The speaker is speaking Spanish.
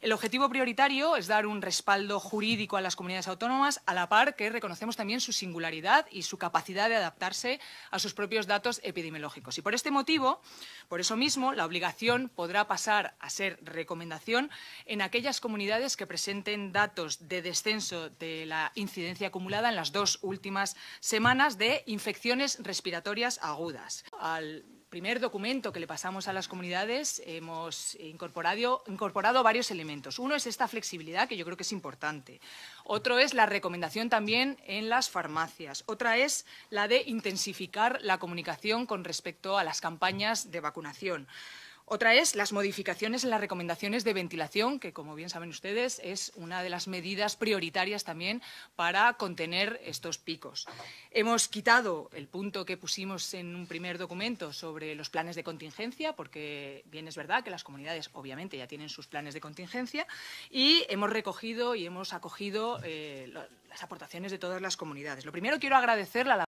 El objetivo prioritario es dar un respaldo jurídico a las comunidades autónomas, a la par que reconocemos también su singularidad y su capacidad de adaptarse a sus propios datos epidemiológicos. Y por este motivo, por eso mismo, la obligación podrá pasar a ser recomendación en aquellas comunidades que presenten datos de descenso de la incidencia acumulada en las dos últimas semanas de infecciones respiratorias agudas. Al primer documento que le pasamos a las comunidades hemos incorporado, varios elementos. Uno es esta flexibilidad, que yo creo que es importante. Otro es la recomendación también en las farmacias. Otra es la de intensificar la comunicación con respecto a las campañas de vacunación. Otra es las modificaciones en las recomendaciones de ventilación, que como bien saben ustedes es una de las medidas prioritarias también para contener estos picos. Hemos quitado el punto que pusimos en un primer documento sobre los planes de contingencia, porque bien es verdad que las comunidades obviamente ya tienen sus planes de contingencia, y hemos recogido y hemos acogido eh, las aportaciones de todas las comunidades. Lo primero quiero agradecer la